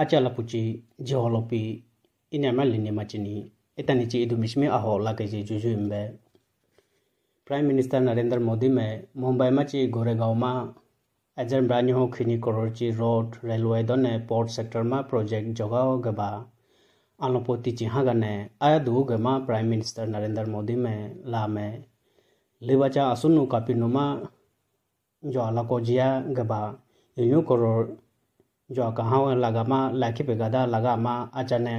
acha la इन लिने inyama linne ची etani chi idu जुजुम्बे प्राइम मिनिस्टर नरेंद्र मोदी में मुंबई में ची गोरेगांव में एजेंट ब्रानी हो खिनी करोड़ ची रोड रेलवे दोने पोर्ट सेक्टर में प्रोजेक्ट जगाओ गबा आलोपोती चिहा गने आया दू गमा प्राइम मिनिस्टर नरेंद्र मोदी में ला में लिबाचा असुनु कापिनुमा जो आला को जिया गबा यूं crore joka hao lagama lakhi लगामा अचाने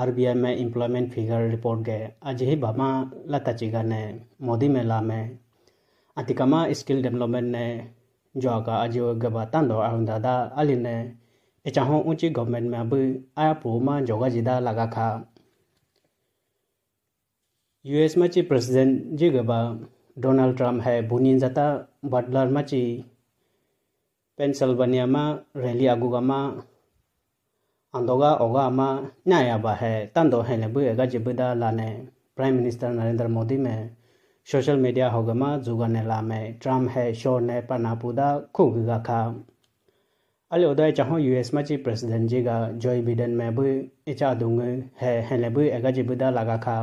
आर बी आई में इम्प्लॉयमेंट फिगर रिपोर्ट गए अजय भामा लता चिगा ने मोदी मेला में अतिकमा स्किल डेवलपमेंट ने जो का अजय दो अरुण दादा अली ने इचाहो ऊंची गवर्नमेंट में अब आया प्रोमा जोगा जिदा लगा खा यूएस में ची प्रेसिडेंट जी गबा डोनाल्ड ट्रम्प है बुनिन जाता बटलर में ची पेंसिल्वेनिया में रैली आगुगा में आंदोगा ओगा में न्याय आबा है तंदो है लेबू एगा लाने प्राइम मिनिस्टर नरेंद्र मोदी में सोशल मीडिया होगा में जुगा ला में ट्रम्प है शोर ने पनापुदा खुगगा खा अल उदय चाहो यूएस में ची प्रेसिडेंट जी का जोई बिडन में भी इचा दूंग है है एगा जिबुदा लगा खा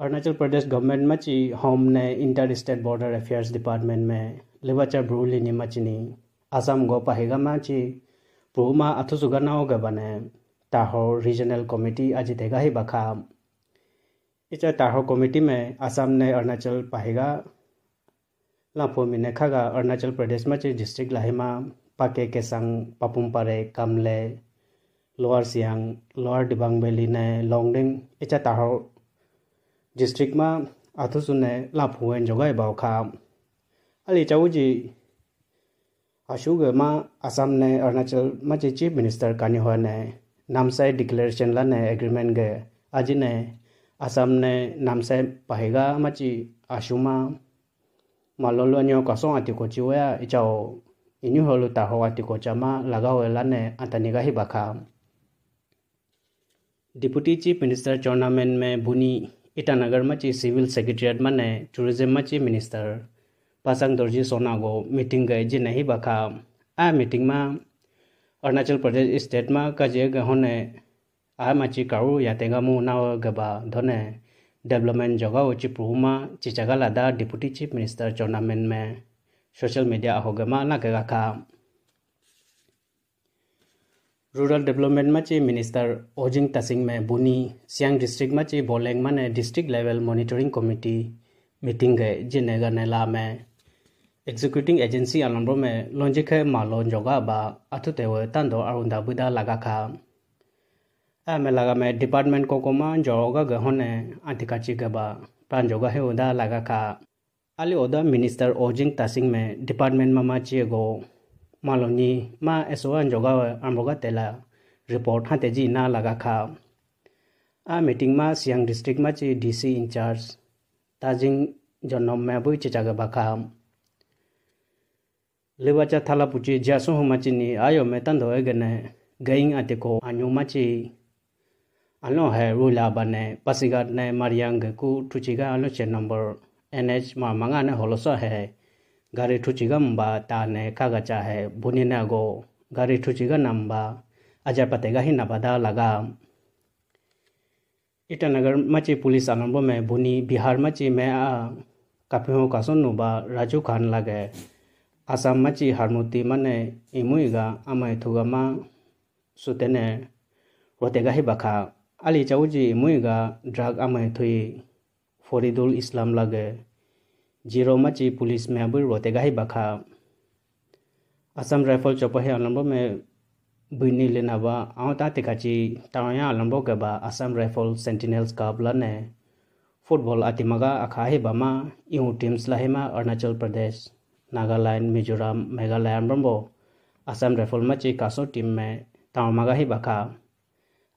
अरुणाचल प्रदेश गवर्नमेंट में ची होम ने inter state border affairs department में lewacha bruli ni मचिनी Assam go pahega machi puma athusu ga nao ga bane taho regional committee आज देगा ही बखा इस ताहो कमेटी में असम ने अरुणाचल पाहेगा लाफो मिने खागा अरुणाचल प्रदेश में डिस्ट्रिक्ट लाहिमा Pakke Kessang Papum Pare Kamle lower Siang lower Dibang valley ने लोंगडिंग इचा ताहो डिस्ट्रिक्ट में आथुसुने लाफुएन जोगाई बावखा ali chawu ji ashu ge ma assam ne arunachal ma chi chief minister kani ho ne namsai declaration la ne agreement ge aji ne assam ne namsai pahega ma chi ashu ma ma lo lo nyo ka so ati ko chi wa i chao inyu ho lu ta ho ati ko cha ma laga ho la ne antani ga hi ba kha deputy chief minister tournament me buni itanagar ma chi civil secretariat ma ne tourism ma chi minister Pasang दर्जी सोनागो meeting गए जी नहीं बखा आ में अरुणाचल प्रदेश state में कजे गहुने आ माची या तेगा मु ना गबा धोने डेवलपमेंट जगह उची चिचागा लादा डिप्टी चीफ मिनिस्टर टूर्नामेंट में सोशल मीडिया आहोगमा ना गखा रूरल डेवलपमेंट में ची मिनिस्टर ओजिंग तसिंग में बुनी सियांग डिस्ट्रिक्ट में ची बोलेंग मने district level monitoring committee meeting गए जिनेगा नेला में executing agency alambro me lonjike malo njoga ba atutewe tando arunda buda lagaka ame laga me department ko koma njoga ga hone antikachi ga ba pranjoga he oda lagaka ali oda minister ojing tasing me department mama chi go maloni ma eso njoga amroga tela report hate ji na lagaka a meeting ma siang district ma chi dc in charge tajing jonom me bu chichaga ba kam lewacha thala puchi jaso huma chi ni ayo me tan do ege ne gain ate ko anyo ma chi alo he rula ba ne pasiga ne mariang ku thuchi ga alo che number nh ma manga ne holosa he gari thuchi ga mba ta ne kaga cha he buni na go gari thuchi ga namba ajar pate ga hin bada laga Itanagar मचे police आनंबो में बुनी बिहार मचे में आ काफी हो का सुन बा राजू खान लगे आसाम मची harmuti mane imuiga amaithuga ma सुतेने वतेगा हिबाखा bakha ali chauji drug drug थुई फरीदुल इस्लाम लागे जीरो मची पुलिस में अब रोतेगा हिबाखा बखा असम राइफल चौपहे अलम्बो में बुनी लेना बा आउता तेखाची तावया अलम्बो गबा आसाम राइफल सेंटिनल्स का अबला फुटबॉल अतिमगा अखाही बमा यूं टीम्स लाहेमा अरुणाचल प्रदेश नागालैंड मिजोरम मेघालय ब्रम्बो असम राइफल में ची कासो टीम में तामागा ही बखा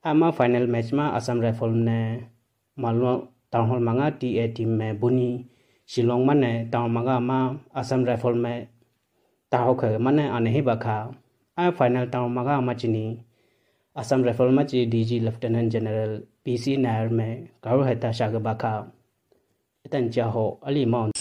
आमा फाइनल मैच में असम राइफल ने मालवा टाउन हॉल मंगा टी ए टीम में बुनी शिलोंग में ने टाउन मंगा मा असम राइफल में ताहो खे मने आने ही बखा आ फाइनल टाउन मंगा मा चिनी असम राइफल में ची डीजी लेफ्टिनेंट जनरल पीसी नायर में गारो हेता शाग बखा इतन चाहो अली माउंट